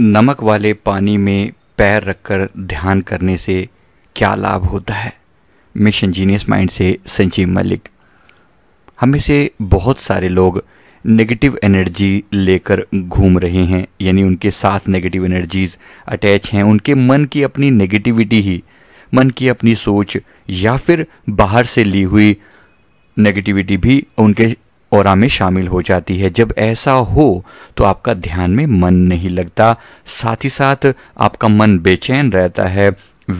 नमक वाले पानी में पैर रखकर ध्यान करने से क्या लाभ होता है मिशन जीनियस माइंड से संजीव मलिक हमें से बहुत सारे लोग नेगेटिव एनर्जी लेकर घूम रहे हैं यानी उनके साथ नेगेटिव एनर्जीज अटैच हैं उनके मन की अपनी नेगेटिविटी ही मन की अपनी सोच या फिर बाहर से ली हुई नेगेटिविटी भी उनके और में शामिल हो जाती है जब ऐसा हो तो आपका ध्यान में मन नहीं लगता साथ ही साथ आपका मन बेचैन रहता है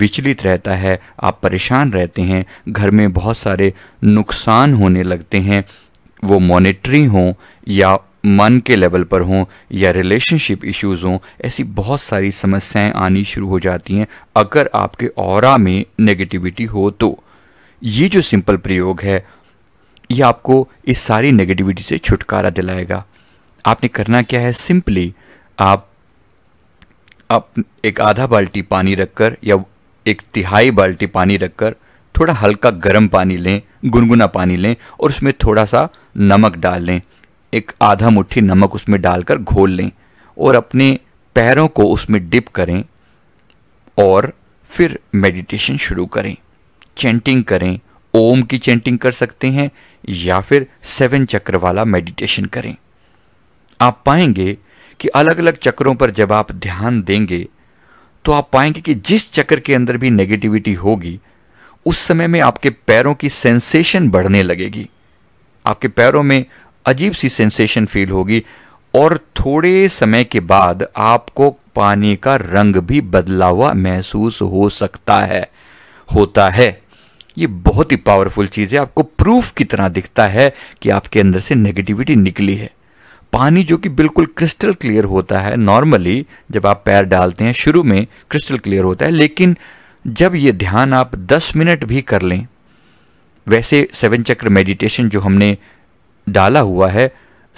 विचलित रहता है आप परेशान रहते हैं घर में बहुत सारे नुकसान होने लगते हैं वो मॉनिटरी हों या मन के लेवल पर हों या रिलेशनशिप इश्यूज हों ऐसी बहुत सारी समस्याएं आनी शुरू हो जाती हैं अगर आपके और में नेगेटिविटी हो तो ये जो सिंपल प्रयोग है ये आपको इस सारी नेगेटिविटी से छुटकारा दिलाएगा आपने करना क्या है सिंपली आप आप एक आधा बाल्टी पानी रखकर या एक तिहाई बाल्टी पानी रखकर थोड़ा हल्का गर्म पानी लें गुनगुना पानी लें और उसमें थोड़ा सा नमक डाल लें एक आधा मुट्ठी नमक उसमें डालकर घोल लें और अपने पैरों को उसमें डिप करें और फिर मेडिटेशन शुरू करें चैंटिंग करें ओम की चेंटिंग कर सकते हैं या फिर सेवन चक्र वाला मेडिटेशन करें आप पाएंगे कि अलग अलग चक्रों पर जब आप ध्यान देंगे तो आप पाएंगे कि जिस चक्र के अंदर भी नेगेटिविटी होगी उस समय में आपके पैरों की सेंसेशन बढ़ने लगेगी आपके पैरों में अजीब सी सेंसेशन फील होगी और थोड़े समय के बाद आपको पानी का रंग भी बदला हुआ महसूस हो सकता है होता है ये बहुत ही पावरफुल चीज़ है आपको प्रूफ की तरह दिखता है कि आपके अंदर से नेगेटिविटी निकली है पानी जो कि बिल्कुल क्रिस्टल क्लियर होता है नॉर्मली जब आप पैर डालते हैं शुरू में क्रिस्टल क्लियर होता है लेकिन जब ये ध्यान आप 10 मिनट भी कर लें वैसे सेवन चक्र मेडिटेशन जो हमने डाला हुआ है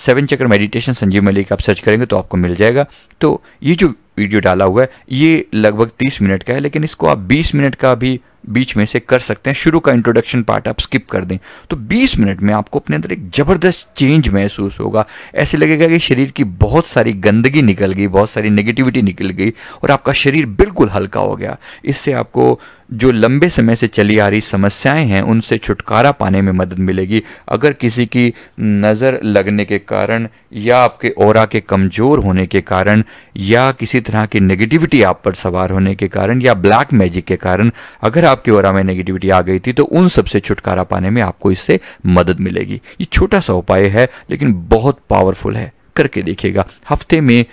सेवन चक्र मेडिटेशन संजीव मलिक आप सर्च करेंगे तो आपको मिल जाएगा तो ये जो वीडियो डाला हुआ है ये लगभग 30 मिनट का है लेकिन इसको आप 20 मिनट का भी बीच में से कर सकते हैं शुरू का इंट्रोडक्शन पार्ट आप स्किप कर दें तो 20 मिनट में आपको अपने अंदर एक ज़बरदस्त चेंज महसूस होगा ऐसे लगेगा कि शरीर की बहुत सारी गंदगी निकल गई बहुत सारी नेगेटिविटी निकल गई और आपका शरीर बिल्कुल हल्का हो गया इससे आपको जो लंबे समय से चली आ रही समस्याएं हैं उनसे छुटकारा पाने में मदद मिलेगी अगर किसी की नज़र लगने के कारण या आपके और के कमज़ोर होने के कारण या किसी तरह की नेगेटिविटी आप पर सवार होने के कारण या ब्लैक मैजिक के कारण अगर आप आपके ओरा में नेगेटिविटी आ गई थी तो उन सबसे छुटकारा पाने में आपको इससे मदद मिलेगी ये छोटा सा उपाय है लेकिन बहुत पावरफुल है करके देखिएगा हफ्ते में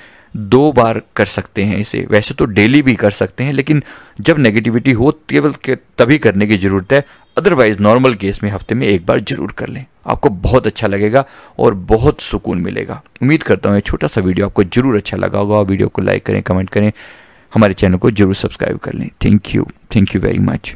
दो बार कर सकते हैं इसे वैसे तो डेली भी कर सकते हैं लेकिन जब नेगेटिविटी हो केवल के तभी करने की ज़रूरत है अदरवाइज नॉर्मल केस में हफ्ते में एक बार जरूर कर लें आपको बहुत अच्छा लगेगा और बहुत सुकून मिलेगा उम्मीद करता हूँ ये छोटा सा वीडियो आपको जरूर अच्छा लगा होगा वीडियो को लाइक करें कमेंट करें हमारे चैनल को जरूर सब्सक्राइब कर लें thank you thank you very much